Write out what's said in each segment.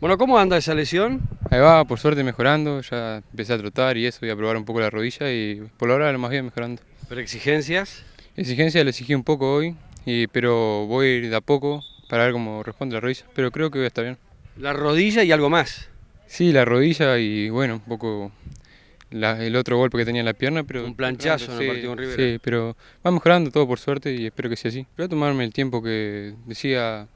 Bueno, ¿cómo anda esa lesión? Ahí va, por suerte mejorando, ya empecé a trotar y eso, voy a probar un poco la rodilla y por ahora lo más bien mejorando. ¿Pero exigencias? Exigencias le exigí un poco hoy, pero voy a ir de a poco para ver cómo responde la rodilla, pero creo que voy a estar bien. ¿La rodilla y algo más? Sí, la rodilla y bueno, un poco el otro golpe que tenía en la pierna, pero... Un planchazo en el partido Sí, pero va mejorando todo por suerte y espero que sea así. Voy a tomarme el tiempo que decía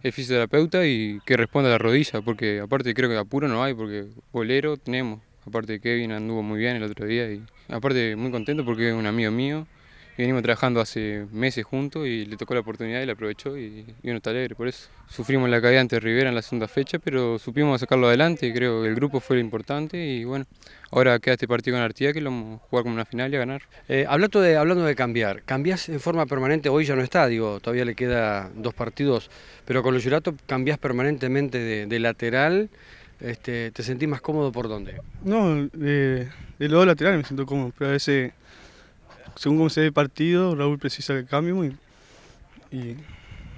es fisioterapeuta y que responda a la rodilla, porque aparte creo que apuro no hay, porque bolero tenemos. Aparte Kevin anduvo muy bien el otro día y aparte muy contento porque es un amigo mío venimos trabajando hace meses juntos y le tocó la oportunidad y la aprovechó y, uno está alegre por eso. Sufrimos la caída ante Rivera en la segunda fecha, pero supimos sacarlo adelante y creo que el grupo fue lo importante y bueno, ahora queda este partido con Artía que lo vamos a jugar como una final y a ganar. Eh, hablando, de, hablando de cambiar, cambiás en forma permanente, hoy ya no está, digo, todavía le queda dos partidos, pero con los Yurato cambiás permanentemente de, lateral, este, ¿te sentís más cómodo por dónde? No, de, eh, de los me siento cómodo, pero a veces según cómo se ve el partido, Raúl precisa que cambie y, y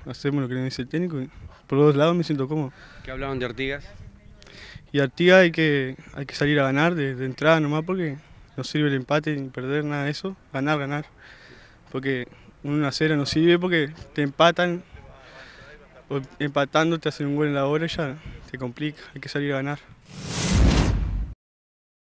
hacemos lo que le dice el técnico. por los dos lados me siento cómodo. ¿Qué hablaban de Artigas? Y Artigas hay que, hay que salir a ganar de, entrada nomás porque no sirve el empate ni perder nada de eso. Ganar, ganar. Porque una 1 no sirve porque te empatan. O empatando te hacen un gol en la hora y ya te complica. Hay que salir a ganar.